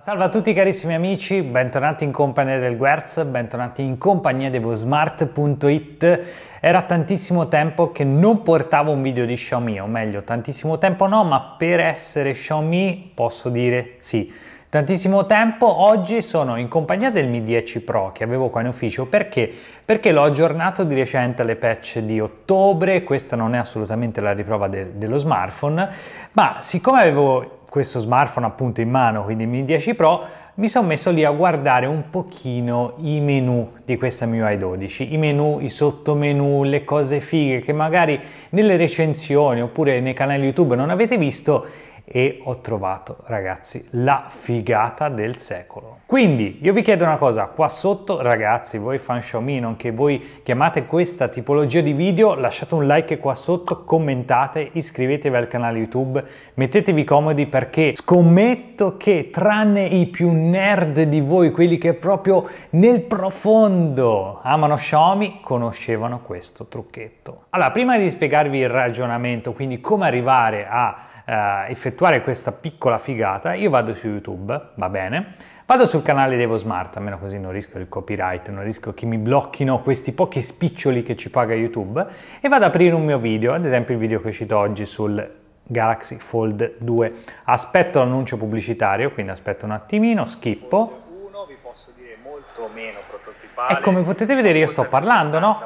Salve a tutti carissimi amici, bentornati in compagnia del Guerz, bentornati in compagnia di vosmart.it. Era tantissimo tempo che non portavo un video di Xiaomi, o meglio, tantissimo tempo no, ma per essere Xiaomi posso dire sì tantissimo tempo. Oggi sono in compagnia del Mi 10 Pro che avevo qua in ufficio perché? Perché l'ho aggiornato di recente alle patch di ottobre, questa non è assolutamente la riprova de dello smartphone, ma siccome avevo questo smartphone appunto in mano, quindi il Mi 10 Pro, mi sono messo lì a guardare un pochino i menu di questa MIUI 12, i menu, i sottomenu, le cose fighe che magari nelle recensioni oppure nei canali YouTube non avete visto e ho trovato ragazzi la figata del secolo quindi io vi chiedo una cosa qua sotto ragazzi voi fan Xiaomi non che voi chiamate questa tipologia di video lasciate un like qua sotto commentate iscrivetevi al canale youtube mettetevi comodi perché scommetto che tranne i più nerd di voi quelli che proprio nel profondo amano Xiaomi conoscevano questo trucchetto allora prima di spiegarvi il ragionamento quindi come arrivare a eh, effettuare questa piccola figata, io vado su YouTube, va bene, vado sul canale di EvoSmart, almeno così non rischio il copyright, non rischio che mi blocchino questi pochi spiccioli che ci paga YouTube, e vado ad aprire un mio video, ad esempio il video che ho uscito oggi sul Galaxy Fold 2. Aspetto l'annuncio pubblicitario, quindi aspetto un attimino, schippo. Uno, vi posso dire molto meno prototipale. E come potete vedere io sto parlando, no?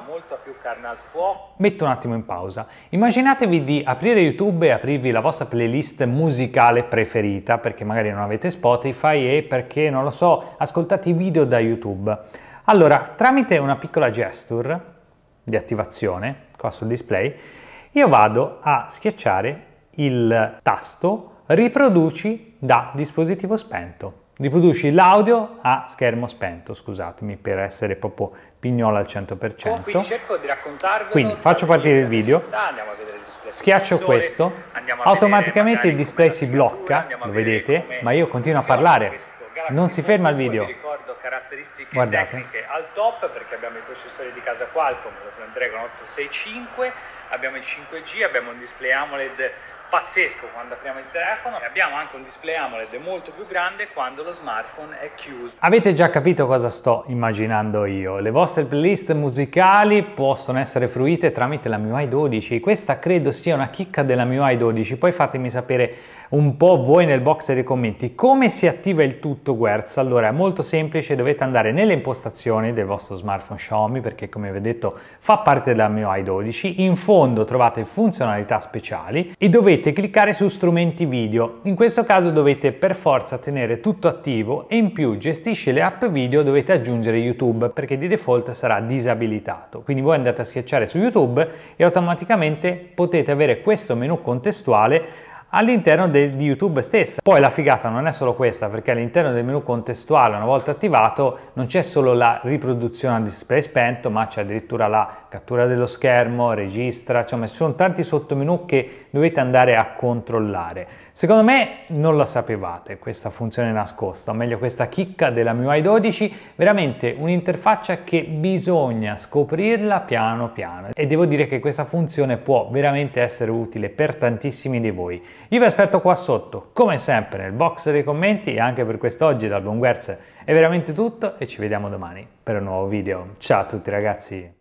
carne al fuoco. Metto un attimo in pausa. Immaginatevi di aprire YouTube e aprirvi la vostra playlist musicale preferita, perché magari non avete Spotify e perché, non lo so, ascoltate i video da YouTube. Allora, tramite una piccola gesture di attivazione, qua sul display, io vado a schiacciare il tasto riproduci da dispositivo spento riproduci l'audio a schermo spento, scusatemi per essere proprio pignola al 100%. Quindi faccio partire il video, schiaccio questo, automaticamente il display si blocca, lo vedete, ma io continuo a parlare, non si ferma il video. Guardate. al top perché abbiamo i processori di casa Qualcomm, lo Snapdragon 865 abbiamo il 5G, abbiamo un display AMOLED pazzesco quando apriamo il telefono e abbiamo anche un display AMOLED molto più grande quando lo smartphone è chiuso. Avete già capito cosa sto immaginando io. Le vostre playlist musicali possono essere fruite tramite la MIUI 12. Questa credo sia una chicca della MIUI 12. Poi fatemi sapere un po' voi nel box dei commenti come si attiva il tutto Guerz. Allora è molto semplice, dovete andare nelle impostazioni del vostro smartphone Xiaomi perché come vi ho detto fa parte della MIUI 12. In fondo secondo trovate funzionalità speciali e dovete cliccare su strumenti video. In questo caso dovete per forza tenere tutto attivo e in più gestisce le app video dovete aggiungere YouTube perché di default sarà disabilitato. Quindi voi andate a schiacciare su YouTube e automaticamente potete avere questo menu contestuale all'interno di YouTube stessa. Poi la figata non è solo questa, perché all'interno del menu contestuale, una volta attivato, non c'è solo la riproduzione a display spento, ma c'è addirittura la cattura dello schermo, registra, insomma, cioè, ci sono tanti sottomenu che dovete andare a controllare. Secondo me non la sapevate questa funzione nascosta, o meglio questa chicca della MIUI 12, veramente un'interfaccia che bisogna scoprirla piano piano e devo dire che questa funzione può veramente essere utile per tantissimi di voi. Io vi aspetto qua sotto, come sempre nel box dei commenti e anche per quest'oggi dal buon è veramente tutto e ci vediamo domani per un nuovo video. Ciao a tutti ragazzi!